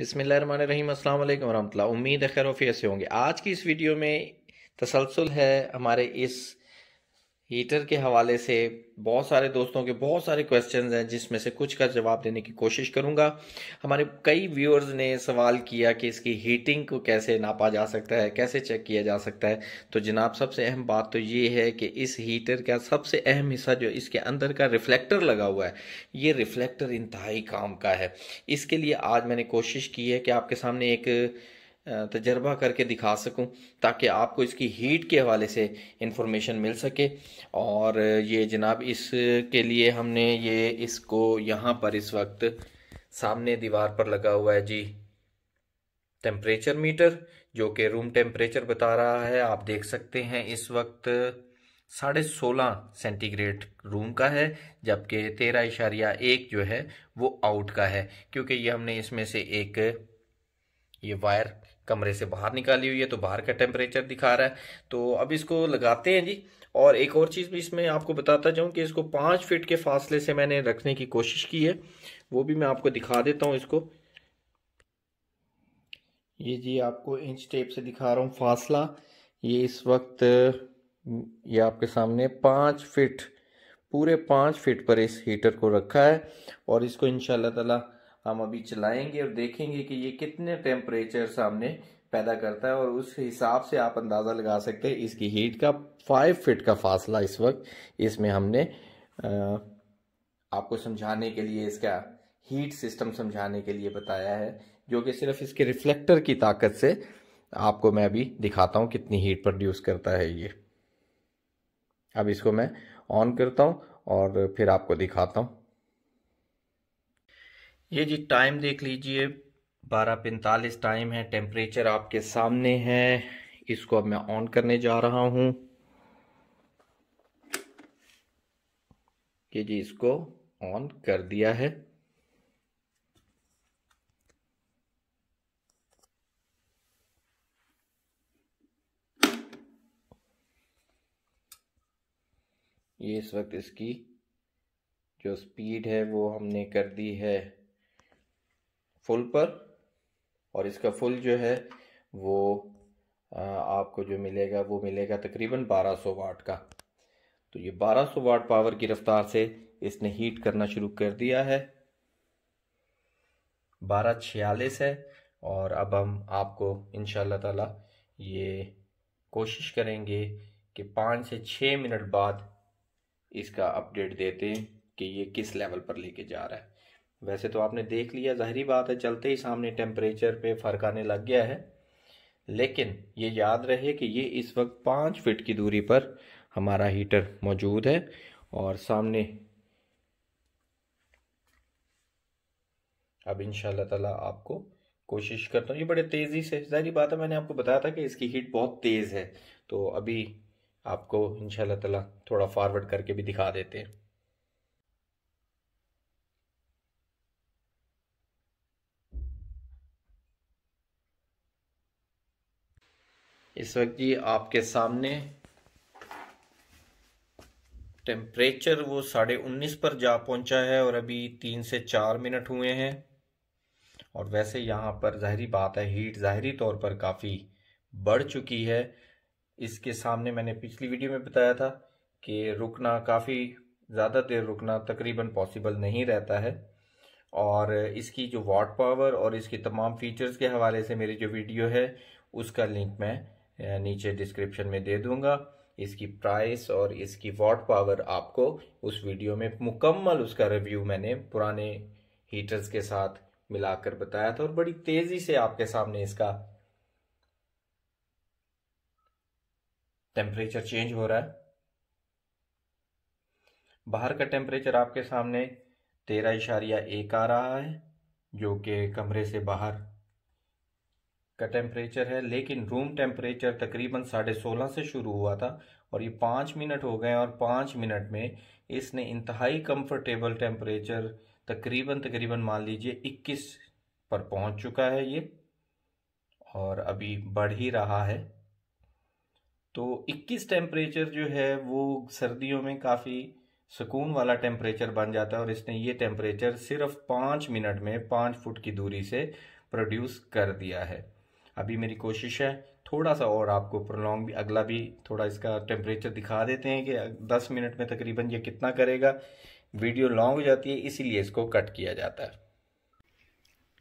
बिसमीम अल्लाम उम्मीद है खैर से होंगे आज की इस वीडियो में तसलसल है हमारे इस हीटर के हवाले से बहुत सारे दोस्तों के बहुत सारे क्वेश्चंस हैं जिसमें से कुछ का जवाब देने की कोशिश करूंगा हमारे कई व्यूअर्स ने सवाल किया कि इसकी हीटिंग को कैसे नापा जा सकता है कैसे चेक किया जा सकता है तो जनाब सबसे अहम बात तो ये है कि इस हीटर का सबसे अहम हिस्सा जो इसके अंदर का रिफ्लेक्टर लगा हुआ है ये रिफ्लेक्टर इंतहाई काम का है इसके लिए आज मैंने कोशिश की है कि आपके सामने एक तजर्बा करके दिखा सकूं ताकि आपको इसकी हीट के हवाले से इंफॉर्मेशन मिल सके और ये जनाब इसके लिए हमने ये इसको यहाँ पर इस वक्त सामने दीवार पर लगा हुआ है जी टेम्परेचर मीटर जो कि रूम टेम्परेचर बता रहा है आप देख सकते हैं इस वक्त साढ़े सोलह सेंटीग्रेड रूम का है जबकि तेरह इशारिया एक जो है वो आउट का है क्योंकि ये हमने इसमें से एक ये वायर कमरे से बाहर निकाली हुई है तो बाहर का टेम्परेचर दिखा रहा है तो अब इसको लगाते हैं जी और एक और चीज़ भी इसमें आपको बताता चाहूँ कि इसको पाँच फिट के फासले से मैंने रखने की कोशिश की है वो भी मैं आपको दिखा देता हूँ इसको ये जी आपको इंच टेप से दिखा रहा हूँ फासला ये इस वक्त ये आपके सामने पाँच फिट पूरे पाँच फिट पर इस हीटर को रखा है और इसको इन तला हम अभी चलाएंगे और देखेंगे कि ये कितने टेम्परेचर सामने पैदा करता है और उस हिसाब से आप अंदाज़ा लगा सकते हैं इसकी हीट का फाइव फिट का फासला इस वक्त इसमें हमने आपको समझाने के लिए इसका हीट सिस्टम समझाने के लिए बताया है जो कि सिर्फ इसके रिफ्लेक्टर की ताकत से आपको मैं अभी दिखाता हूँ कितनी हीट प्रोड्यूस करता है ये अब इसको मैं ऑन करता हूँ और फिर आपको दिखाता हूँ ये जी टाइम देख लीजिए बारह पैंतालीस टाइम है टेम्परेचर आपके सामने है इसको अब मैं ऑन करने जा रहा हूं ये जी इसको ऑन कर दिया है ये इस वक्त इसकी जो स्पीड है वो हमने कर दी है फुल पर और इसका फुल जो है वो आपको जो मिलेगा वो मिलेगा तकरीबन 1200 वाट का तो ये 1200 वाट पावर की रफ्तार से इसने हीट करना शुरू कर दिया है बारह छियालीस है और अब हम आपको इन ताला ये कोशिश करेंगे कि पाँच से छः मिनट बाद इसका अपडेट देते हैं कि ये किस लेवल पर लेके जा रहा है वैसे तो आपने देख लिया जहरी बात है चलते ही सामने टेम्परेचर पे फ़र्क आने लग गया है लेकिन ये याद रहे कि ये इस वक्त पाँच फिट की दूरी पर हमारा हीटर मौजूद है और सामने अब इन ताला आपको कोशिश करता हूँ ये बड़े तेज़ी से जहरी बात है मैंने आपको बताया था कि इसकी हीट बहुत तेज़ है तो अभी आपको इन ताला थोड़ा फॉरवर्ड करके भी दिखा देते हैं इस वक्त जी आपके सामने टेम्परेचर वो साढ़े उन्नीस पर जा पहुंचा है और अभी तीन से चार मिनट हुए हैं और वैसे यहाँ पर ज़ाहरी बात है हीट ज़ाहरी तौर पर काफ़ी बढ़ चुकी है इसके सामने मैंने पिछली वीडियो में बताया था कि रुकना काफ़ी ज़्यादा देर रुकना तकरीबन पॉसिबल नहीं रहता है और इसकी जो वाट पावर और इसके तमाम फीचर्स के हवाले से मेरी जो वीडियो है उसका लिंक मैं नीचे डिस्क्रिप्शन में दे दूंगा इसकी प्राइस और इसकी वॉट पावर आपको उस वीडियो में मुकम्मल उसका रिव्यू मैंने पुराने हीटर्स के साथ मिलाकर बताया था और बड़ी तेजी से आपके सामने इसका टेम्परेचर चेंज हो रहा है बाहर का टेम्परेचर आपके सामने तेरह इशारिया एक आ रहा है जो कि कमरे से बाहर का टेम्परेचर है लेकिन रूम टेम्परेचर तकरीबन साढ़े सोलह से शुरू हुआ था और ये पाँच मिनट हो गए और पाँच मिनट में इसने इंतहाई कंफर्टेबल टेम्परेचर तकरीबन तकरीबन मान लीजिए इक्कीस पर पहुंच चुका है ये और अभी बढ़ ही रहा है तो 21 टेम्परेचर जो है वो सर्दियों में काफ़ी सुकून वाला टेम्परेचर बन जाता है और इसने ये टेम्परेचर सिर्फ पाँच मिनट में पाँच फुट की दूरी से प्रोड्यूस कर दिया है अभी मेरी कोशिश है थोड़ा सा और आपको प्रोलॉन्ग भी अगला भी थोड़ा इसका टेम्परेचर दिखा देते हैं कि 10 मिनट में तकरीबन ये कितना करेगा वीडियो लॉन्ग हो जाती है इसीलिए इसको कट किया जाता है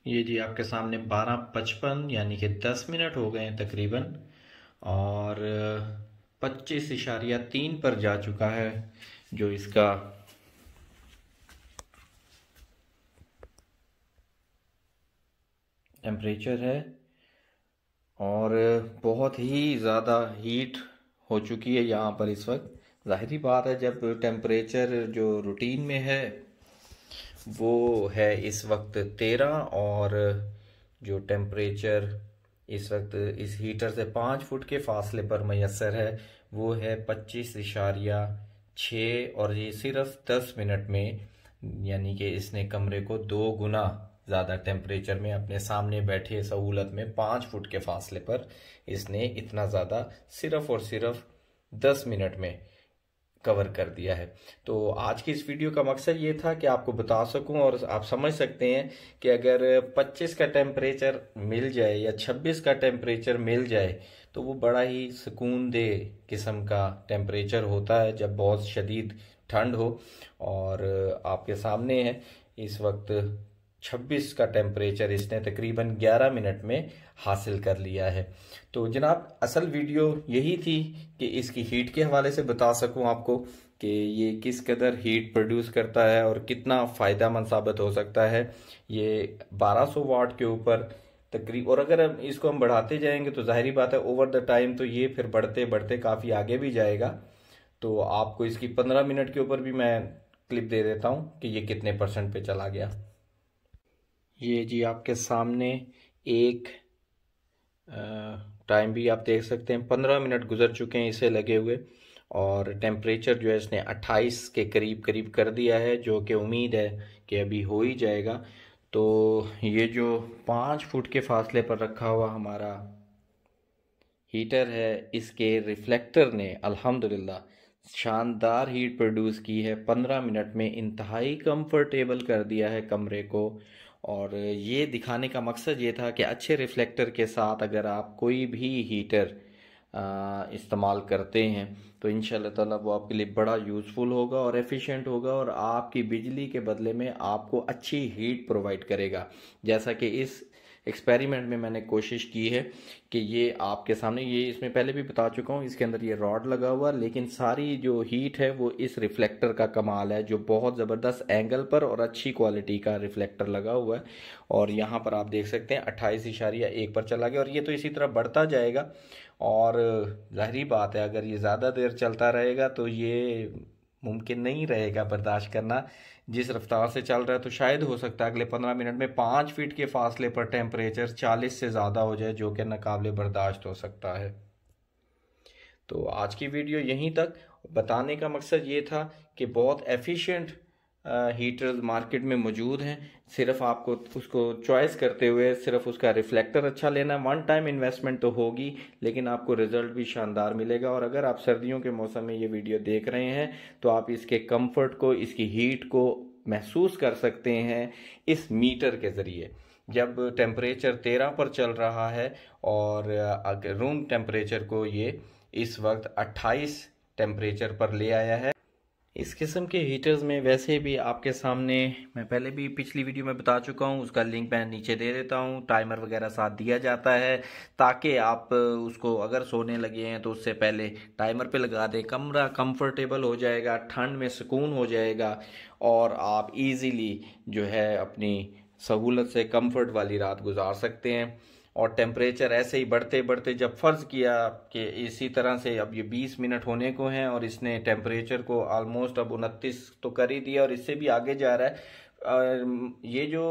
ये जी आपके सामने बारह पचपन यानी कि दस मिनट हो गए हैं तकरीबन और पच्चीस इशारिया तीन पर जा चुका है जो इसका टेम्परेचर है और बहुत ही ज़्यादा हीट हो चुकी है यहाँ पर इस वक्त ज़ाहरी बात है जब टेम्परेचर जो रूटीन में है वो है इस वक्त तेरह और जो टेम्परेचर इस वक्त इस हीटर से पाँच फुट के फासले पर मैसर है वो है पच्चीस इशारिया छः और ये सिर्फ दस मिनट में यानी कि इसने कमरे को दो गुना ज़्यादा टेम्परेचर में अपने सामने बैठे सहूलत में पाँच फुट के फासले पर इसने इतना ज़्यादा सिर्फ और सिर्फ दस मिनट में कवर कर दिया है तो आज की इस वीडियो का मकसद ये था कि आपको बता सकूं और आप समझ सकते हैं कि अगर 25 का टेम्परेचर मिल जाए या 26 का टेम्परेचर मिल जाए तो वो बड़ा ही सुकून दे किस्म का टेम्परेचर होता है जब बहुत शदीद ठंड हो और आपके सामने है इस वक्त 26 का टेम्परेचर इसने तकरीबन 11 मिनट में हासिल कर लिया है तो जनाब असल वीडियो यही थी कि इसकी हीट के हवाले से बता सकूं आपको कि ये किस कदर हीट प्रोड्यूस करता है और कितना फ़ायदा मंद साबित हो सकता है ये 1200 वाट के ऊपर तकरीब और अगर हम इसको हम बढ़ाते जाएंगे तो ज़ाहरी बात है ओवर द टाइम तो ये फिर बढ़ते बढ़ते काफ़ी आगे भी जाएगा तो आपको इसकी पंद्रह मिनट के ऊपर भी मैं क्लिप दे देता हूँ कि ये कितने परसेंट पे चला गया ये जी आपके सामने एक टाइम भी आप देख सकते हैं पंद्रह मिनट गुजर चुके हैं इसे लगे हुए और टेम्परेचर जो है इसने अट्ठाईस के करीब करीब कर दिया है जो कि उम्मीद है कि अभी हो ही जाएगा तो ये जो पाँच फुट के फासले पर रखा हुआ हमारा हीटर है इसके रिफ्लेक्टर ने अल्हम्दुलिल्लाह शानदार हीट प्रोड्यूस की है पंद्रह मिनट में इंतहाई कंफर्टेबल कर दिया है कमरे को और ये दिखाने का मकसद ये था कि अच्छे रिफ्लेक्टर के साथ अगर आप कोई भी हीटर इस्तेमाल करते हैं तो इन ताला वो आपके लिए बड़ा यूज़फुल होगा और एफिशिएंट होगा और आपकी बिजली के बदले में आपको अच्छी हीट प्रोवाइड करेगा जैसा कि इस एक्सपेरिमेंट में मैंने कोशिश की है कि ये आपके सामने ये इसमें पहले भी बता चुका हूँ इसके अंदर ये रॉड लगा हुआ लेकिन सारी जो हीट है वो इस रिफ्लेक्टर का कमाल है जो बहुत ज़बरदस्त एंगल पर और अच्छी क्वालिटी का रिफ्लेक्टर लगा हुआ है और यहाँ पर आप देख सकते हैं अट्ठाईस इशारिया एक पर चला गया और ये तो इसी तरह बढ़ता जाएगा और जाहरी बात है अगर ये ज़्यादा देर चलता रहेगा तो ये मुमकिन नहीं रहेगा बर्दाश्त करना जिस रफ्तार से चल रहा है तो शायद हो सकता है अगले पंद्रह मिनट में पाँच फीट के फासले पर टेम्परेचर चालीस से ज़्यादा हो जाए जो कि नाकबले बर्दाश्त हो सकता है तो आज की वीडियो यहीं तक बताने का मकसद ये था कि बहुत एफिशिएंट हीटर्स मार्केट में मौजूद हैं सिर्फ आपको उसको चॉइस करते हुए सिर्फ उसका रिफ्लेक्टर अच्छा लेना वन टाइम इन्वेस्टमेंट तो होगी लेकिन आपको रिजल्ट भी शानदार मिलेगा और अगर आप सर्दियों के मौसम में ये वीडियो देख रहे हैं तो आप इसके कंफर्ट को इसकी हीट को महसूस कर सकते हैं इस मीटर के ज़रिए जब टेम्परेचर तेरह पर चल रहा है और रूम टेम्परेचर को ये इस वक्त अट्ठाईस टेम्परेचर पर ले आया है इस किस्म के हीटर्स में वैसे भी आपके सामने मैं पहले भी पिछली वीडियो में बता चुका हूँ उसका लिंक मैं नीचे दे देता हूँ टाइमर वगैरह साथ दिया जाता है ताकि आप उसको अगर सोने लगे हैं तो उससे पहले टाइमर पे लगा दें कमरा कंफर्टेबल हो जाएगा ठंड में सुकून हो जाएगा और आप इजीली जो है अपनी सहूलत से कम्फर्ट वाली रात गुजार सकते हैं और टेम्परेचर ऐसे ही बढ़ते बढ़ते जब फ़र्ज़ किया कि इसी तरह से अब ये 20 मिनट होने को हैं और इसने टेम्परेचर को ऑलमोस्ट अब उनतीस तो कर ही दिया और इससे भी आगे जा रहा है ये जो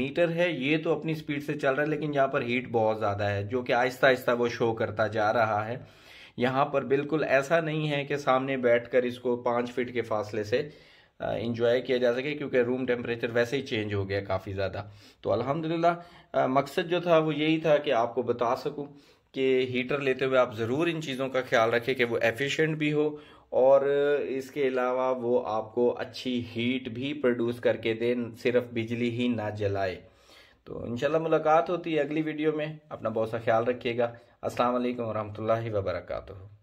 मीटर है ये तो अपनी स्पीड से चल रहा है लेकिन यहाँ पर हीट बहुत ज़्यादा है जो कि आहिस्ता आहिस्ता वो शो करता जा रहा है यहाँ पर बिल्कुल ऐसा नहीं है कि सामने बैठकर इसको पाँच फिट के फासले से इंजॉय किया जा सके क्योंकि रूम टेम्परेचर वैसे ही चेंज हो गया काफ़ी ज़्यादा तो अल्हम्दुलिल्लाह मकसद जो था वो यही था कि आपको बता सकूं कि हीटर लेते हुए आप ज़रूर इन चीज़ों का ख्याल रखें कि वो एफिशिएंट भी हो और इसके अलावा वो आपको अच्छी हीट भी प्रोड्यूस करके दे सिर्फ बिजली ही ना जलाए तो इनशाला मुलाकात होती है अगली वीडियो में अपना बहुत सा ख्याल रखिएगा अस्सलाम वालेकुम वबरकू